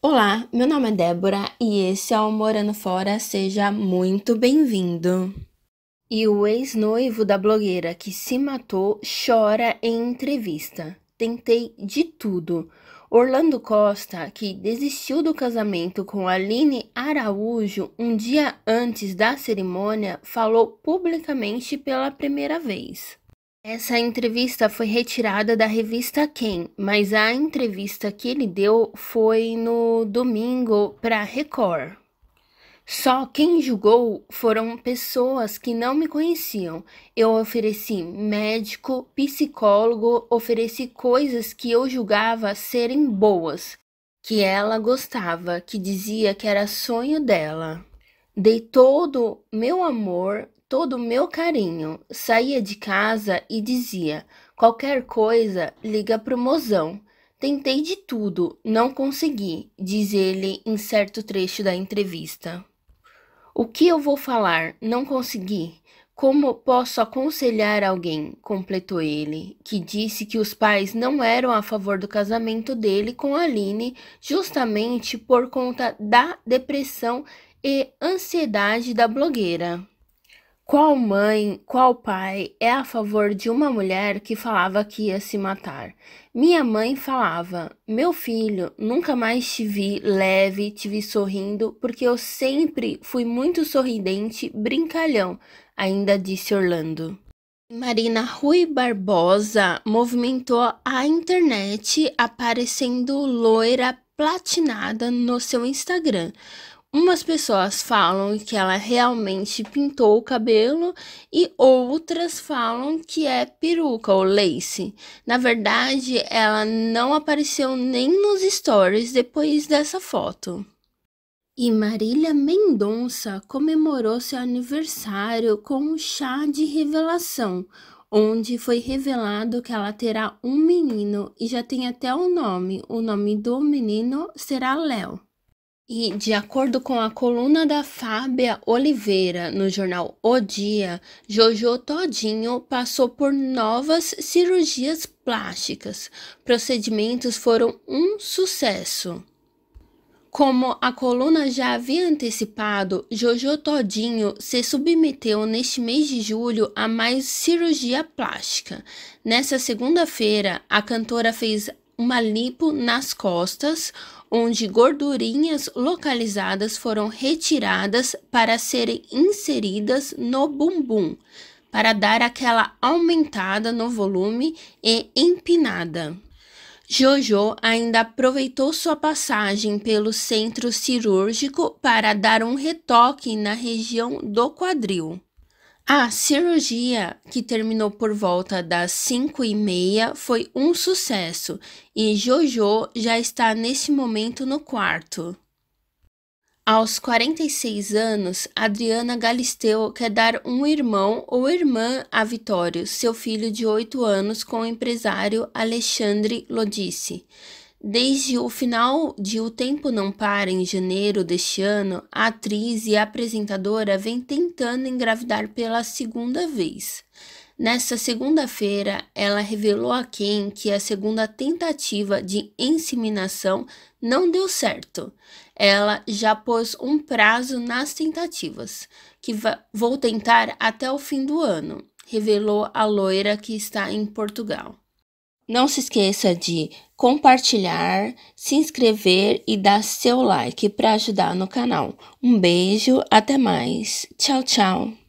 Olá, meu nome é Débora e esse é o Morando Fora. Seja muito bem-vindo. E o ex-noivo da blogueira que se matou chora em entrevista. Tentei de tudo. Orlando Costa, que desistiu do casamento com Aline Araújo um dia antes da cerimônia, falou publicamente pela primeira vez. Essa entrevista foi retirada da revista Quem, mas a entrevista que ele deu foi no domingo para Record. Só quem julgou foram pessoas que não me conheciam. Eu ofereci médico, psicólogo, ofereci coisas que eu julgava serem boas, que ela gostava, que dizia que era sonho dela. Dei todo meu amor, todo o meu carinho. Saía de casa e dizia: qualquer coisa, liga pro mozão. Tentei de tudo, não consegui, diz ele em certo trecho da entrevista. O que eu vou falar? Não consegui. Como posso aconselhar alguém? completou ele, que disse que os pais não eram a favor do casamento dele com Aline, justamente por conta da depressão e ansiedade da blogueira. Qual mãe, qual pai é a favor de uma mulher que falava que ia se matar? Minha mãe falava: Meu filho, nunca mais te vi leve, te vi sorrindo, porque eu sempre fui muito sorridente, brincalhão, ainda disse Orlando. Marina Rui Barbosa movimentou a internet aparecendo loira platinada no seu Instagram. Umas pessoas falam que ela realmente pintou o cabelo e outras falam que é peruca ou lace. Na verdade, ela não apareceu nem nos stories depois dessa foto. E Marília Mendonça comemorou seu aniversário com um chá de revelação, onde foi revelado que ela terá um menino e já tem até o um nome. O nome do menino será Léo. E, de acordo com a coluna da Fábia Oliveira no jornal O Dia, Jojo Todinho passou por novas cirurgias plásticas. Procedimentos foram um sucesso. Como a coluna já havia antecipado, Jojo Todinho se submeteu neste mês de julho a mais cirurgia plástica. Nessa segunda-feira, a cantora fez uma lipo nas costas, onde gordurinhas localizadas foram retiradas para serem inseridas no bumbum, para dar aquela aumentada no volume e empinada. Jojo ainda aproveitou sua passagem pelo centro cirúrgico para dar um retoque na região do quadril. A cirurgia, que terminou por volta das 5 e meia, foi um sucesso e Jojo já está nesse momento no quarto. Aos 46 anos, Adriana Galisteu quer dar um irmão ou irmã a Vitório, seu filho de 8 anos, com o empresário Alexandre Lodice. Desde o final de O Tempo Não Para, em janeiro deste ano, a atriz e a apresentadora vem tentando engravidar pela segunda vez. Nesta segunda-feira, ela revelou a quem que a segunda tentativa de inseminação não deu certo. Ela já pôs um prazo nas tentativas, que vou tentar até o fim do ano, revelou a loira que está em Portugal. Não se esqueça de compartilhar, se inscrever e dar seu like para ajudar no canal. Um beijo, até mais. Tchau, tchau.